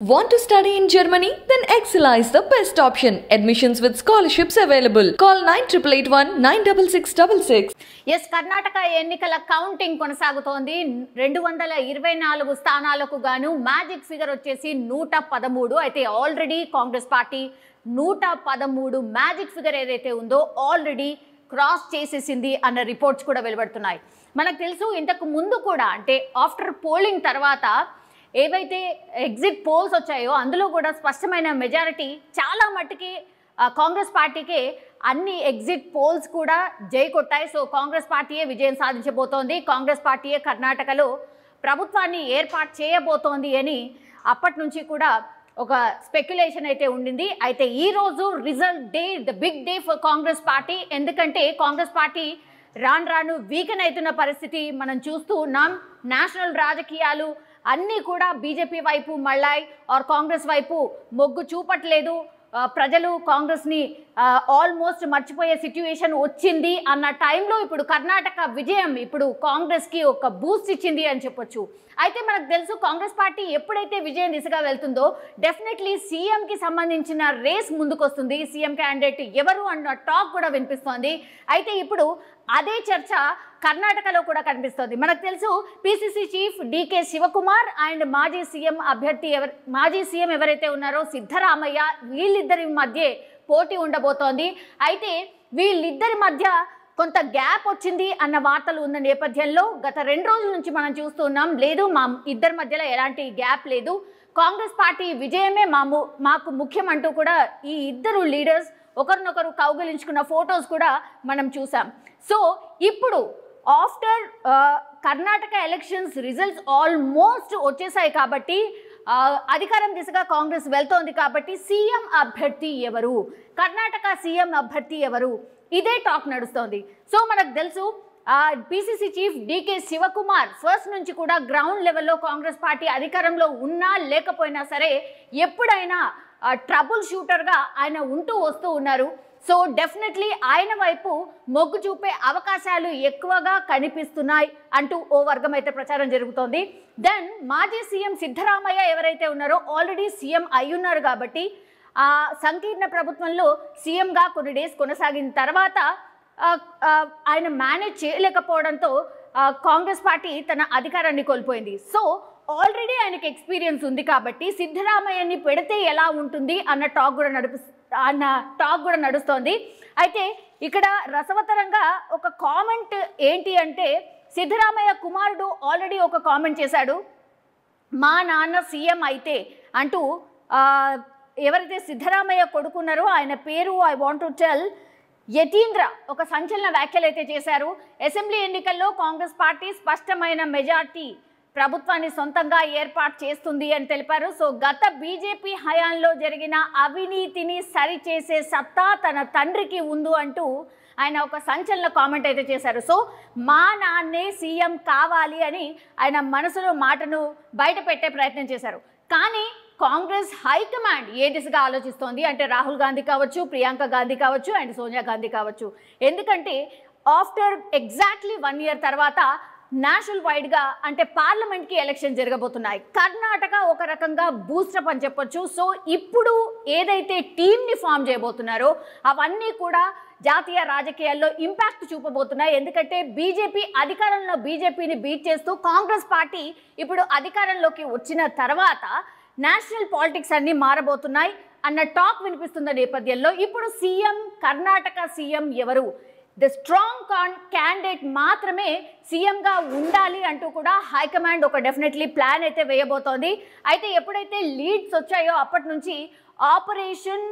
Want to study in Germany? Then Excella is the best option. Admissions with scholarships available. Call 9881-96666. ఎస్ కర్ణాటక ఎన్నికల counting కొనసాగుతోంది రెండు వందల ఇరవై నాలుగు స్థానాలకు గాను మ్యాజిక్ ఫిగర్ వచ్చేసి నూట పదమూడు అయితే ఆల్రెడీ కాంగ్రెస్ పార్టీ నూట పదమూడు మ్యాజిక్ ఫిగర్ ఏదైతే ఉందో ఆల్రెడీ క్రాస్ చేసేసింది అన్న రిపోర్ట్స్ కూడా వెలువడుతున్నాయి మనకు తెలుసు ఇంతకు ముందు కూడా అంటే ఆఫ్టర్ పోలింగ్ తర్వాత ఏవైతే ఎగ్జిట్ పోల్స్ వచ్చాయో అందులో కూడా స్పష్టమైన మెజారిటీ చాలా మట్టుకి కాంగ్రెస్ పార్టీకి అన్ని ఎగ్జిట్ పోల్స్ కూడా జై కొట్టాయి సో కాంగ్రెస్ పార్టీయే విజయం సాధించబోతోంది కాంగ్రెస్ పార్టీయే కర్ణాటకలో ప్రభుత్వాన్ని ఏర్పాటు చేయబోతోంది అని అప్పటి నుంచి కూడా ఒక స్పెక్యులేషన్ అయితే ఉండింది అయితే ఈరోజు result day the big day for Congress party ఎందుకంటే కాంగ్రెస్ పార్టీ రాను రాను వీకెన్ అవుతున్న పరిస్థితి మనం చూస్తూ ఉన్నాం నేషనల్ రాజకీయాలు అన్నీ కూడా బీజేపీ వైపు మళ్ళాయి ఆర్ కాంగ్రెస్ వైపు మొగ్గు చూపట్లేదు ప్రజలు కాంగ్రెస్ని ఆల్మోస్ట్ మర్చిపోయే సిట్యువేషన్ వచ్చింది అన్న టైంలో ఇప్పుడు కర్ణాటక విజయం ఇప్పుడు కాంగ్రెస్కి ఒక బూస్ట్ ఇచ్చింది అని చెప్పొచ్చు అయితే మనకు తెలుసు కాంగ్రెస్ పార్టీ ఎప్పుడైతే విజయం దిశగా వెళ్తుందో డెఫినెట్లీ సీఎంకి సంబంధించిన రేస్ ముందుకొస్తుంది సీఎం క్యాండిడేట్ ఎవరు అన్న టాక్ కూడా వినిపిస్తోంది అయితే ఇప్పుడు అదే చర్చ కర్ణాటకలో కూడా కనిపిస్తోంది మనకు తెలుసు PCC chief DK Shivakumar and మాజీ సీఎం అభ్యర్థి ఎవరు మాజీ సీఎం ఎవరైతే ఉన్నారో సిద్ధరామయ్య వీళ్ళిద్దరి మధ్య పోటీ ఉండబోతోంది అయితే వీళ్ళిద్దరి మధ్య కొంత గ్యాప్ వచ్చింది అన్న వార్తలు ఉన్న నేపథ్యంలో గత రెండు రోజుల నుంచి మనం చూస్తున్నాం లేదు మా ఇద్దరి మధ్యలో ఎలాంటి గ్యాప్ లేదు కాంగ్రెస్ పార్టీ విజయమే మాము మాకు ముఖ్యం అంటూ కూడా ఈ ఇద్దరు లీడర్స్ ఒకరినొకరు కౌగిలించుకున్న ఫొటోస్ కూడా మనం చూసాం సో ఇప్పుడు after Karnataka elections results almost వచ్చేసాయి కాబట్టి అధికారం దిశగా కాంగ్రెస్ వెళ్తోంది కాబట్టి సీఎం అభ్యర్థి ఎవరు కర్ణాటక సీఎం అభ్యర్థి ఎవరు ఇదే టాక్ నడుస్తోంది సో మనకు తెలుసు PCC chief DK Shivakumar first నుంచి కూడా గ్రౌండ్ లెవెల్లో కాంగ్రెస్ పార్టీ అధికారంలో ఉన్నా లేకపోయినా సరే ఎప్పుడైనా ట్రబుల్ షూటర్గా ఆయన ఉంటూ వస్తూ ఉన్నారు సో డెఫినెట్లీ ఆయన వైపు మొగ్గు చూపే అవకాశాలు ఎక్కువగా కనిపిస్తున్నాయి అంటూ ఓ వర్గం అయితే ప్రచారం జరుగుతోంది దెన్ మాజీ సీఎం సిద్ధరామయ్య ఎవరైతే ఉన్నారో ఆల్రెడీ సీఎం అయ్యున్నారు కాబట్టి ఆ సంకీర్ణ ప్రభుత్వంలో సీఎంగా కొన్ని డేస్ కొనసాగిన తర్వాత ఆయన మేనేజ్ చేయలేకపోవడంతో కాంగ్రెస్ పార్టీ తన అధికారాన్ని కోల్పోయింది సో ఆల్రెడీ ఆయనకు ఎక్స్పీరియన్స్ ఉంది కాబట్టి సిద్ధరామయ్యని పెడితే ఎలా ఉంటుంది అన్న టాక్ కూడా నడుపు అన్న టాక్ కూడా నడుస్తోంది అయితే ఇక్కడ రసవతరంగా ఒక కామెంట్ ఏంటి అంటే సిద్ధరామయ్య కుమారుడు ఆల్రెడీ ఒక కామెంట్ చేశాడు మా నాన్న సీఎం అయితే అంటూ ఎవరైతే సిద్ధరామయ్య కొడుకున్నారో ఆయన పేరు I want to tell Yathindra ఒక సంచలన వ్యాఖ్యలు అయితే చేశారు అసెంబ్లీ ఎన్నికల్లో కాంగ్రెస్ పార్టీ స్పష్టమైన మెజార్టీ ప్రభుత్వాన్ని సొంతంగా ఏర్పాటు చేస్తుంది అని తెలిపారు సో గత బీజేపీ హయాంలో జరిగిన అవినీతిని సరిచేసే సత్తా తన తండ్రికి ఉంది అంటూ ఆయన ఒక సంచలన కామెంట్ అయితే చేశారు సో మా నాన్నే సీఎం కావాలి అని ఆయన మనసులో మాటను బయట పెట్టే ప్రయత్నం చేశారు కానీ కాంగ్రెస్ హైకమాండ్ ఏ దిశగా ఆలోచిస్తోంది అంటే రాహుల్ గాంధీ కావచ్చు ప్రియాంక గాంధీ కావచ్చు అండ్ సోనియా గాంధీ కావచ్చు ఎందుకంటే ఆఫ్టర్ ఎగ్జాక్ట్లీ వన్ ఇయర్ తర్వాత నేషనల్ వైడ్గా అంటే పార్లమెంట్కి ఎలక్షన్ జరగబోతున్నాయి కర్ణాటక ఒక రకంగా బూస్టప్ అని చెప్పొచ్చు సో ఇప్పుడు ఏదైతే టీంని ఫామ్ చేయబోతున్నారో అవన్నీ కూడా జాతీయ రాజకీయాల్లో ఇంపాక్ట్ చూపబోతున్నాయి ఎందుకంటే బీజేపీ అధికారంలో బీజేపీని బీట్ చేస్తూ కాంగ్రెస్ పార్టీ ఇప్పుడు అధికారంలోకి వచ్చిన తర్వాత నేషనల్ పాలిటిక్స్ అన్నీ మారబోతున్నాయి అన్న టాక్ వినిపిస్తున్న నేపథ్యంలో ఇప్పుడు సీఎం కర్ణాటక సీఎం ఎవరు ద స్ట్రాంగ్ కాన్ క్యాండిడేట్ మాత్రమే సీఎంగా ఉండాలి అంటూ కూడా హైకమాండ్ ఒక డెఫినెట్లీ ప్లాన్ అయితే వేయబోతోంది అయితే ఎప్పుడైతే లీడ్స్ వచ్చాయో అప్పటి నుంచి ఆపరేషన్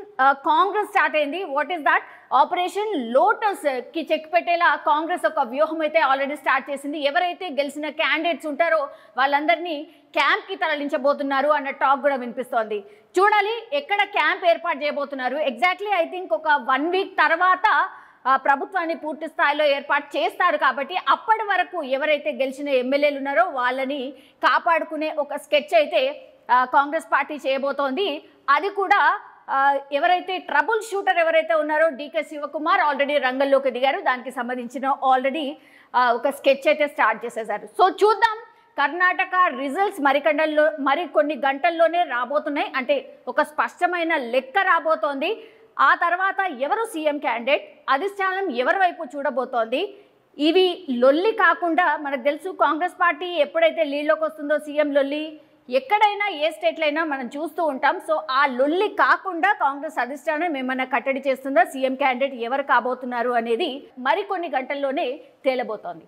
కాంగ్రెస్ స్టార్ట్ అయింది what is that operation lotus కి చెక్ పెట్టేలా కాంగ్రెస్ ఒక వ్యూహం అయితే ఆల్రెడీ స్టార్ట్ చేసింది ఎవరైతే గెలిచిన క్యాండిడేట్స్ ఉంటారో వాళ్ళందరినీ క్యాంప్కి తరలించబోతున్నారు అన్న టాక్ కూడా వినిపిస్తోంది చూడాలి ఎక్కడ క్యాంప్ ఏర్పాటు చేయబోతున్నారు ఎగ్జాక్ట్లీ ఐ థింక్ ఒక వన్ వీక్ తర్వాత ప్రభుత్వాన్ని పూర్తి స్థాయిలో ఏర్పాటు చేస్తారు కాబట్టి అప్పటి వరకు ఎవరైతే గెలిచిన ఎమ్మెల్యేలు ఉన్నారో వాళ్ళని కాపాడుకునే ఒక స్కెచ్ అయితే కాంగ్రెస్ పార్టీ చేయబోతోంది అది కూడా ఎవరైతే ట్రబుల్ షూటర్ ఎవరైతే ఉన్నారో డీకే శివకుమార్ ఆల్రెడీ రంగంలోకి దిగారు దానికి సంబంధించిన ఆల్రెడీ ఒక స్కెచ్ అయితే స్టార్ట్ చేసేసారు సో చూద్దాం కర్ణాటక రిజల్ట్స్ మరికండల్లో మరి కొన్ని గంటల్లోనే రాబోతున్నాయి అంటే ఒక స్పష్టమైన లెక్క రాబోతోంది ఆ తర్వాత ఎవరు సీఎం క్యాండిడేట్ అధిష్టానం ఎవరి వైపు చూడబోతోంది ఇవి లొల్లి కాకుండా మనకు తెలుసు కాంగ్రెస్ పార్టీ ఎప్పుడైతే లీడ్లోకి వస్తుందో సీఎం లొల్లి ఎక్కడైనా ఏ స్టేట్లైనా మనం చూస్తూ ఉంటాం సో ఆ లొల్లి కాకుండా కాంగ్రెస్ అధిష్టానం ఏమైనా కట్టడి చేస్తుందా సీఎం క్యాండిడేట్ ఎవరు కాబోతున్నారు అనేది మరికొన్ని గంటల్లోనే తేలబోతోంది